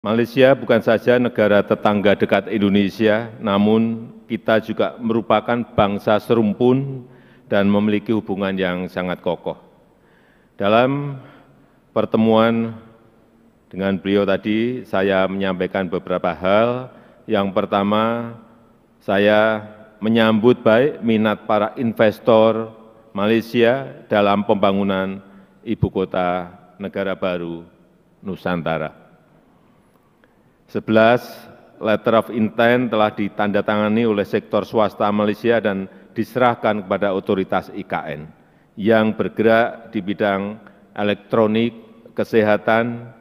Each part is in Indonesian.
malaysia bukan saja negara tetangga dekat indonesia namun kita juga merupakan bangsa serumpun dan memiliki hubungan yang sangat kokoh. Dalam pertemuan dengan beliau tadi, saya menyampaikan beberapa hal. Yang pertama, saya menyambut baik minat para investor Malaysia dalam pembangunan ibu kota negara baru Nusantara sebelas letter of intent telah ditandatangani oleh sektor swasta malaysia dan diserahkan kepada otoritas ikn yang bergerak di bidang elektronik, kesehatan,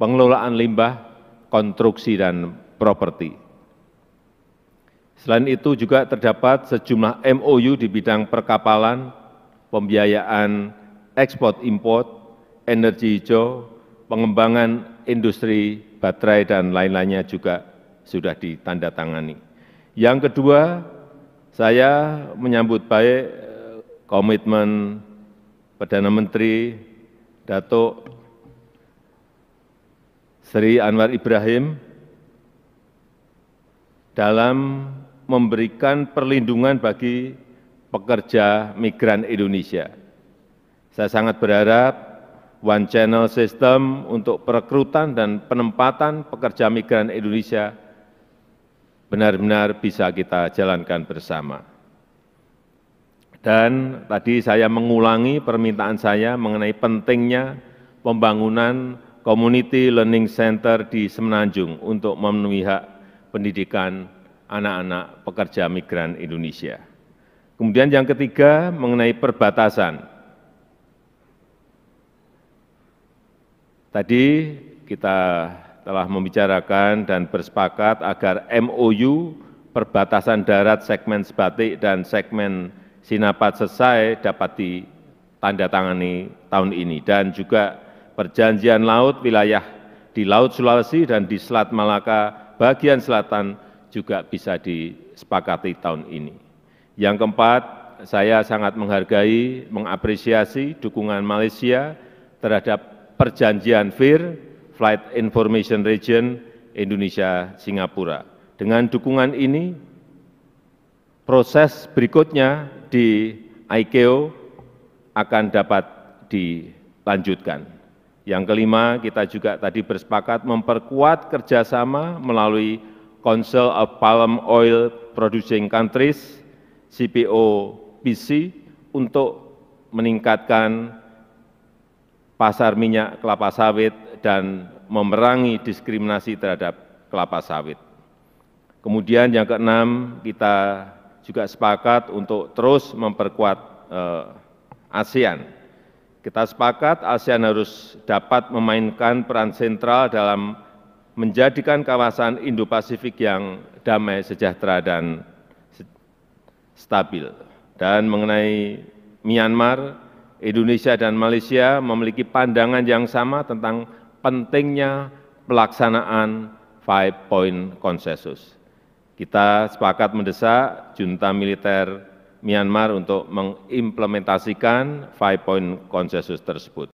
pengelolaan limbah, konstruksi, dan properti. Selain itu juga terdapat sejumlah MOU di bidang perkapalan, pembiayaan ekspor import, energi hijau, pengembangan industri baterai dan lain-lainnya juga sudah ditandatangani. Yang kedua, saya menyambut baik eh, komitmen Perdana Menteri Datuk Sri Anwar Ibrahim dalam memberikan perlindungan bagi pekerja migran Indonesia. Saya sangat berharap one channel system untuk perekrutan dan penempatan pekerja migran Indonesia benar-benar bisa kita jalankan bersama. Dan tadi saya mengulangi permintaan saya mengenai pentingnya pembangunan Community Learning Center di Semenanjung untuk memenuhi hak pendidikan anak-anak pekerja migran Indonesia. Kemudian yang ketiga mengenai perbatasan. tadi kita telah membicarakan dan bersepakat agar mou perbatasan darat segmen sebatik dan segmen sinapat selesai dapat ditandatangani tahun ini dan juga perjanjian laut wilayah di Laut Sulawesi dan di Selat Malaka bagian selatan juga bisa disepakati tahun ini. Yang keempat, saya sangat menghargai, mengapresiasi dukungan Malaysia terhadap perjanjian fir flight information region Indonesia singapura dengan dukungan ini proses berikutnya di ICAO akan dapat dilanjutkan. Yang kelima, kita juga tadi bersepakat memperkuat kerjasama melalui Council of Palm Oil Producing Countries, CPOPC, untuk meningkatkan pasar minyak kelapa sawit dan memerangi diskriminasi terhadap kelapa sawit. Kemudian yang keenam, kita juga sepakat untuk terus memperkuat eh, ASEAN. Kita sepakat ASEAN harus dapat memainkan peran sentral dalam menjadikan kawasan Indo-Pasifik yang damai, sejahtera, dan stabil. Dan mengenai Myanmar, Indonesia dan Malaysia memiliki pandangan yang sama tentang pentingnya pelaksanaan Five Point Consensus. Kita sepakat mendesak junta militer Myanmar untuk mengimplementasikan Five Point Consensus tersebut.